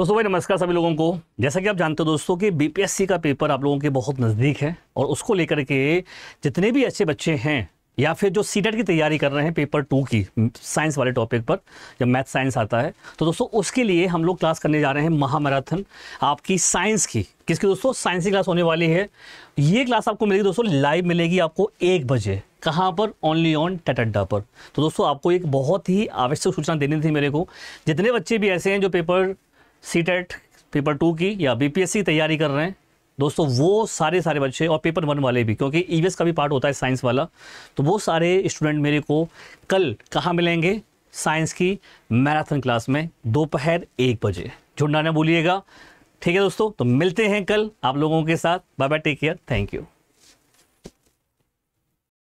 दोस्तों भाई नमस्कार सभी लोगों को जैसा कि आप जानते हो दोस्तों कि बीपीएससी का पेपर आप लोगों के बहुत नज़दीक है और उसको लेकर के जितने भी अच्छे बच्चे हैं या फिर जो सीटेट e की तैयारी कर रहे हैं पेपर टू की साइंस वाले टॉपिक पर जब मैथ साइंस आता है तो दोस्तों उसके लिए हम लोग क्लास करने जा रहे हैं महामैराथन आपकी साइंस की किसकी दोस्तों साइंस की क्लास होने वाली है ये क्लास आपको मिलेगी दोस्तों लाइव मिलेगी आपको एक बजे कहाँ पर ओनली ऑन टटड्डा पर तो दोस्तों आपको एक बहुत ही आवश्यक सूचना देनी थी मेरे को जितने बच्चे भी ऐसे हैं जो paper CTET paper two की या बीपीएससी तैयारी कर रहे हैं दोस्तों वो सारे सारे बच्चे और पेपर वन वाले भी क्योंकि ई e का भी पार्ट होता है साइंस वाला तो वो सारे स्टूडेंट मेरे को कल कहाँ मिलेंगे साइंस की मैराथन क्लास में दोपहर एक बजे झुंडा ना बोलिएगा ठीक है दोस्तों तो मिलते हैं कल आप लोगों के साथ bye bye take care thank you